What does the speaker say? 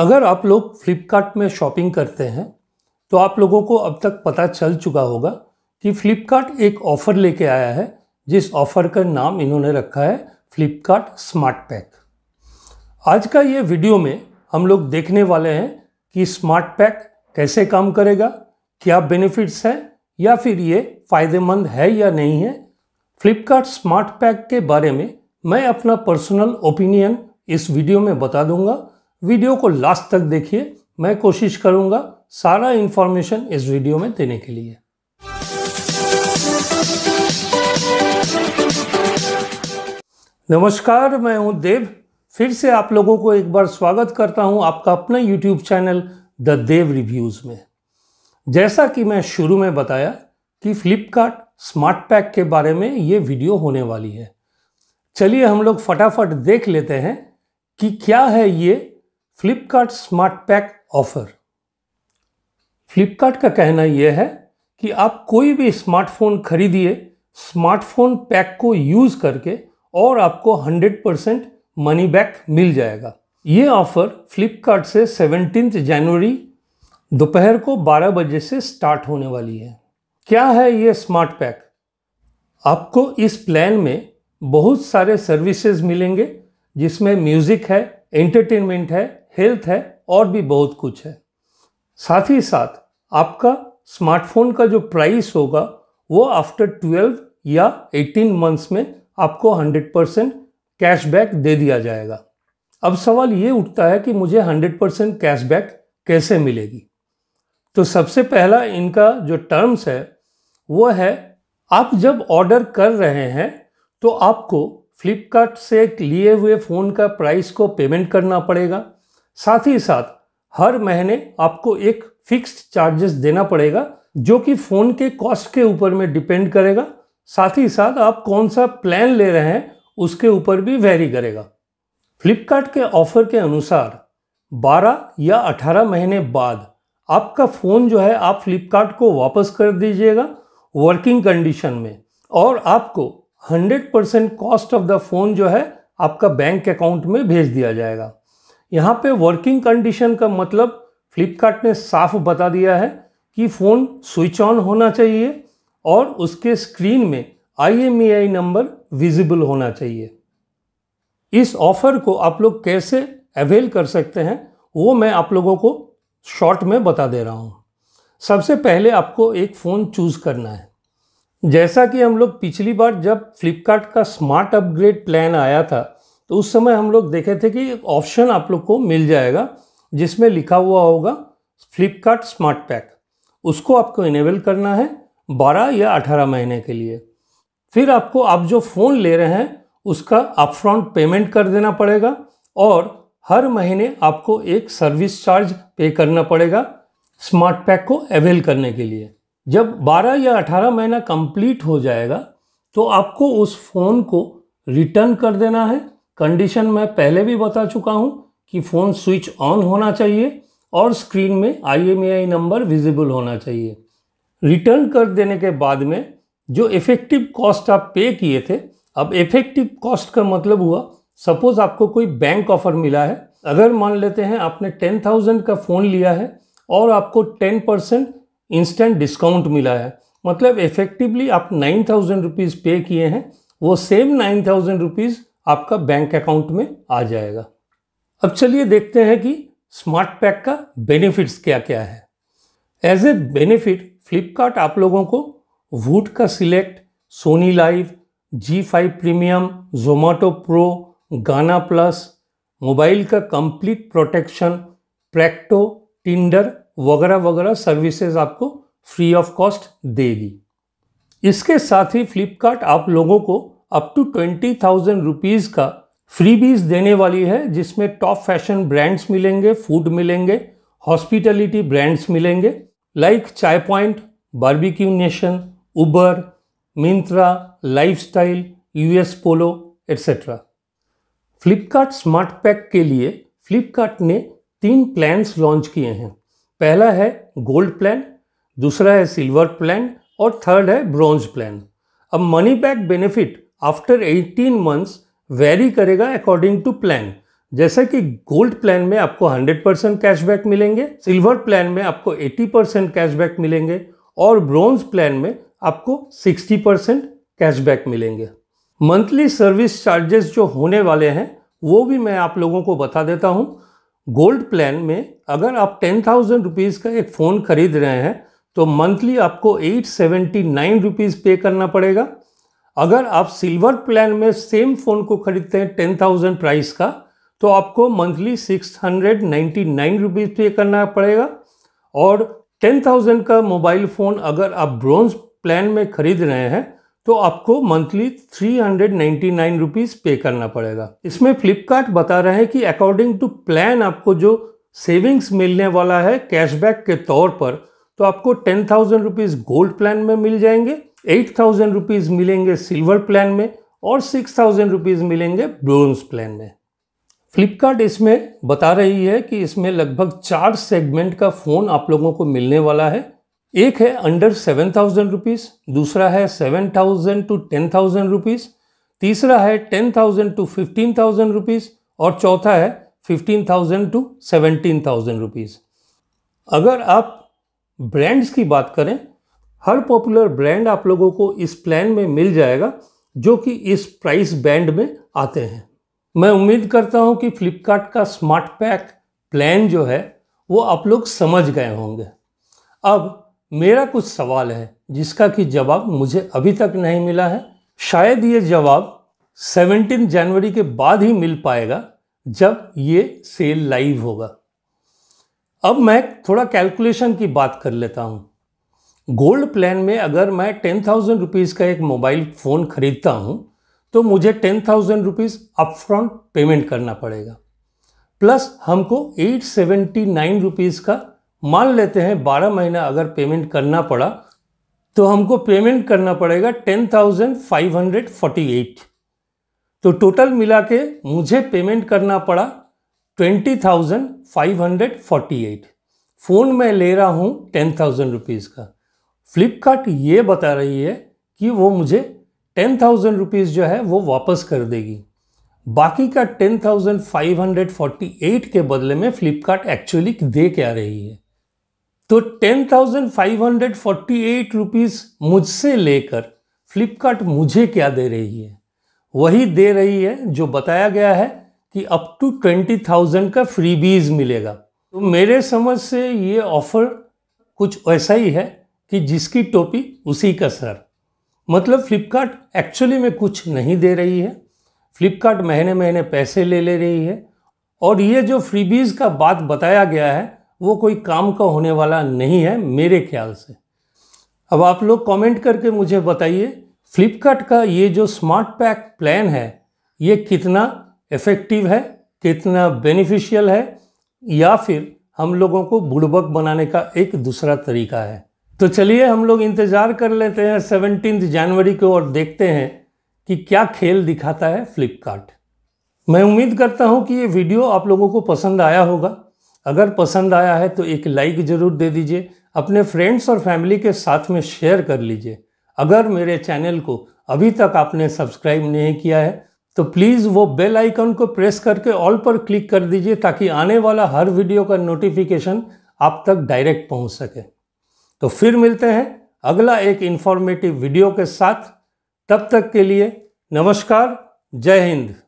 अगर आप लोग फ्लिपकार्ट में शॉपिंग करते हैं तो आप लोगों को अब तक पता चल चुका होगा कि फ्लिपकार्ट एक ऑफ़र लेके आया है जिस ऑफ़र का नाम इन्होंने रखा है फ्लिपकार्ट स्मार्ट पैक आज का ये वीडियो में हम लोग देखने वाले हैं कि स्मार्ट पैक कैसे काम करेगा क्या बेनिफिट्स हैं या फिर ये फ़ायदेमंद है या नहीं है फ्लिपकार्ट स्मार्ट पैक के बारे में मैं अपना पर्सनल ओपिनियन इस वीडियो में बता दूंगा वीडियो को लास्ट तक देखिए मैं कोशिश करूंगा सारा इन्फॉर्मेशन इस वीडियो में देने के लिए नमस्कार मैं हूं देव फिर से आप लोगों को एक बार स्वागत करता हूं आपका अपना YouTube channel the Dev reviews में जैसा कि मैं शुरू में बताया कि फ्लिपकार्ट स्मार्ट पैक के बारे में ये वीडियो होने वाली है चलिए हम लोग फटाफट देख लेते हैं कि क्या है ये Flipkart smart pack offer Flipkart का कहना यह है कि आप कोई भी स्मार्टफोन खरीदिए स्मार्टफोन पैक को यूज़ करके और आपको 100 परसेंट मनी बैक मिल जाएगा ये ऑफ़र फ्लिपकार्ट से सेवनटीन जनवरी दोपहर को 12 बजे से स्टार्ट होने वाली है क्या है ये स्मार्ट पैक आपको इस प्लान में बहुत सारे सर्विसेज मिलेंगे जिसमें म्यूज़िक है एंटरटेनमेंट है हेल्थ है और भी बहुत कुछ है साथ ही साथ आपका स्मार्टफोन का जो प्राइस होगा वो आफ्टर 12 या 18 मंथ्स में आपको 100 परसेंट कैशबैक दे दिया जाएगा अब सवाल ये उठता है कि मुझे 100 परसेंट कैशबैक कैसे मिलेगी तो सबसे पहला इनका जो टर्म्स है वो है आप जब ऑर्डर कर रहे हैं तो आपको फ्लिपकार्ट से लिए हुए फ़ोन का प्राइस को पेमेंट करना पड़ेगा साथ ही साथ हर महीने आपको एक फिक्स्ड चार्जेस देना पड़ेगा जो कि फ़ोन के कॉस्ट के ऊपर में डिपेंड करेगा साथ ही साथ आप कौन सा प्लान ले रहे हैं उसके ऊपर भी वेरी करेगा फ्लिपकार्ट के ऑफर के अनुसार 12 या 18 महीने बाद आपका फ़ोन जो है आप फ्लिपकार्ट को वापस कर दीजिएगा वर्किंग कंडीशन में और आपको 100 percent cost of the phone जो है आपका बैंक अकाउंट में भेज दिया जाएगा यहाँ पे वर्किंग कंडीशन का मतलब फ्लिपकार्ट ने साफ बता दिया है कि फ़ोन स्विच ऑन होना चाहिए और उसके स्क्रीन में आई नंबर विजिबल होना चाहिए इस ऑफ़र को आप लोग कैसे अवेल कर सकते हैं वो मैं आप लोगों को शॉर्ट में बता दे रहा हूँ सबसे पहले आपको एक फ़ोन चूज़ करना है जैसा कि हम लोग पिछली बार जब फ्लिपकार्ट का स्मार्ट अपग्रेड प्लान आया था तो उस समय हम लोग देखे थे कि एक ऑप्शन आप लोग को मिल जाएगा जिसमें लिखा हुआ होगा फ्लिपकार्ट स्मार्ट पैक उसको आपको इनेबल करना है 12 या 18 महीने के लिए फिर आपको आप जो फ़ोन ले रहे हैं उसका अपफ्रंट पेमेंट कर देना पड़ेगा और हर महीने आपको एक सर्विस चार्ज पे करना पड़ेगा स्मार्ट पैक को अवेल करने के लिए जब 12 या 18 महीना कंप्लीट हो जाएगा तो आपको उस फ़ोन को रिटर्न कर देना है कंडीशन मैं पहले भी बता चुका हूँ कि फ़ोन स्विच ऑन होना चाहिए और स्क्रीन में आई नंबर विजिबल होना चाहिए रिटर्न कर देने के बाद में जो इफ़ेक्टिव कॉस्ट आप पे किए थे अब इफ़ेक्टिव कॉस्ट का मतलब हुआ सपोज़ आपको कोई बैंक ऑफर मिला है अगर मान लेते हैं आपने टेन थाउजेंड का फ़ोन लिया है और आपको टेन परसेंट इंस्टेंट डिस्काउंट मिला है मतलब इफ़ेक्टिवली आप नाइन थाउजेंड रुपीज़ पे किए हैं वो सेम नाइन थाउजेंड रुपीज़ आपका बैंक अकाउंट में आ जाएगा अब चलिए देखते हैं कि स्मार्ट पैक का बेनिफिट्स क्या क्या है एज ए बेनिफिट फ्लिपकार्ट आप लोगों को वूट का select Sony Liv Zee five premium Zomato pro Gaana plus mobile का कंप्लीट प्रोटेक्शन प्रैक्टो टिंडर वगैरह वगैरह सर्विसेज आपको फ्री ऑफ कॉस्ट देगी इसके साथ ही फ्लिपकार्ट आप लोगों को up to twenty thousand rupees का फ्रीबीज देने वाली है जिसमें टॉप फैशन ब्रांड्स मिलेंगे फूड मिलेंगे हॉस्पिटलिटी ब्रांड्स मिलेंगे like Chai Point Barbeque Nation Uber Myntra Lifestyle US Polo etcetera Flipkart smart pack के लिए फ्लिपकार्ट ने तीन प्लान्स लॉन्च किए हैं पहला है गोल्ड प्लान दूसरा है सिल्वर प्लान और थर्ड है ब्रॉन्ज प्लान अब money back benefit after 18 months vary करेगा अकॉर्डिंग टू प्लान जैसा कि गोल्ड प्लान में आपको 100 परसेंट कैशबैक मिलेंगे सिल्वर प्लान में आपको 80 परसेंट कैशबैक मिलेंगे और ब्रॉन्ज प्लान में आपको 60 परसेंट कैशबैक मिलेंगे मंथली सर्विस चार्जेस जो होने वाले हैं वो भी मैं आप लोगों को बता देता हूँ गोल्ड प्लान में अगर आप टेन थाउजेंड रुपीज़ का एक फ़ोन खरीद रहे हैं तो मंथली आपको eight seventy nine rupees pay करना पड़ेगा अगर आप सिल्वर प्लान में सेम फ़ोन को खरीदते हैं टेन थाउजेंड प्राइस का तो आपको monthly six hundred ninety nine rupees pay करना पड़ेगा और टेन थाउजेंड का मोबाइल फ़ोन अगर आप ब्रॉन्ज प्लान में ख़रीद रहे हैं तो आपको monthly three hundred ninety nine rupees pay करना पड़ेगा इसमें फ्लिपकार्ट बता रहे हैं कि अकॉर्डिंग टू प्लान आपको जो सेविंग्स मिलने वाला है कैशबैक के तौर पर तो आपको ten thousand rupees gold plan में मिल जाएंगे एट थाउजेंड रुपीज़ मिलेंगे सिल्वर प्लान में और सिक्स थाउजेंड रुपीज़ मिलेंगे ब्रोन्स प्लान में फ्लिपकार्ट इसमें बता रही है कि इसमें लगभग चार सेगमेंट का फ़ोन आप लोगों को मिलने वाला है एक है अंडर सेवन थाउजेंड रुपीज़ दूसरा है seven thousand to ten thousand rupees तीसरा है ten thousand to fifteen thousand rupees और चौथा है fifteen thousand to seventeen thousand rupees अगर आप ब्रांड्स की बात करें हर पॉपुलर ब्रांड आप लोगों को इस प्लान में मिल जाएगा जो कि इस प्राइस बैंड में आते हैं मैं उम्मीद करता हूं कि फ्लिपकार्ट का स्मार्ट पैक प्लान जो है वो आप लोग समझ गए होंगे अब मेरा कुछ सवाल है जिसका कि जवाब मुझे अभी तक नहीं मिला है शायद ये जवाब 17 जनवरी के बाद ही मिल पाएगा जब ये सेल लाइव होगा अब मैं थोड़ा कैलकुलेशन की बात कर लेता हूँ गोल्ड प्लान में अगर मैं टेन थाउजेंड रुपीज़ का एक मोबाइल फ़ोन ख़रीदता हूँ तो मुझे ten thousand rupees front payment करना पड़ेगा प्लस हमको एट सेवेंटी नाइन रुपीज़ का मान लेते हैं बारह महीना अगर पेमेंट करना पड़ा तो हमको पेमेंट करना पड़ेगा ten thousand five hundred forty eight तो टोटल मिला के मुझे पेमेंट करना पड़ा twenty thousand five hundred forty eight phone मैं ले रहा हूँ टेन थाउजेंड रुपीज़ का फ्लिपकार्ट ये बता रही है कि वो मुझे टेन थाउजेंड रुपीज़ जो है वो वापस कर देगी बाकी का ten thousand five hundred forty eight के बदले में फ्लिपकार्ट एक्चुअली दे क्या रही है तो ten thousand five hundred forty eight rupees मुझसे लेकर फ्लिपकार्ट मुझे क्या दे रही है वही दे रही है जो बताया गया है कि अप टू ट्वेंटी थाउजेंड का फ्रीबीज मिलेगा तो मेरे समझ से ये ऑफ़र कुछ ऐसा ही है कि जिसकी टोपी उसी का सर मतलब फ्लिपकार्ट एक्चुअली में कुछ नहीं दे रही है फ्लिपकार्ट महीने महीने पैसे ले ले रही है और ये जो फ्रीबीज़ का बात बताया गया है वो कोई काम का होने वाला नहीं है मेरे ख्याल से अब आप लोग कमेंट करके मुझे बताइए फ्लिपकार्ट का ये जो स्मार्ट पैक प्लान है ये कितना इफ़ेक्टिव है कितना बेनिफिशियल है या फिर हम लोगों को बुड़बक बनाने का एक दूसरा तरीका है तो चलिए हम लोग इंतज़ार कर लेते हैं सेवनटीन जनवरी को और देखते हैं कि क्या खेल दिखाता है फ्लिपकार्ट मैं उम्मीद करता हूँ कि ये वीडियो आप लोगों को पसंद आया होगा अगर पसंद आया है तो एक लाइक ज़रूर दे दीजिए अपने फ्रेंड्स और फैमिली के साथ में शेयर कर लीजिए अगर मेरे चैनल को अभी तक आपने सब्सक्राइब नहीं किया है तो प्लीज़ वो बेल आइकन को प्रेस करके ऑल पर क्लिक कर दीजिए ताकि आने वाला हर वीडियो का नोटिफिकेशन आप तक डायरेक्ट पहुंच सके तो फिर मिलते हैं अगला एक इन्फॉर्मेटिव वीडियो के साथ तब तक के लिए नमस्कार जय हिंद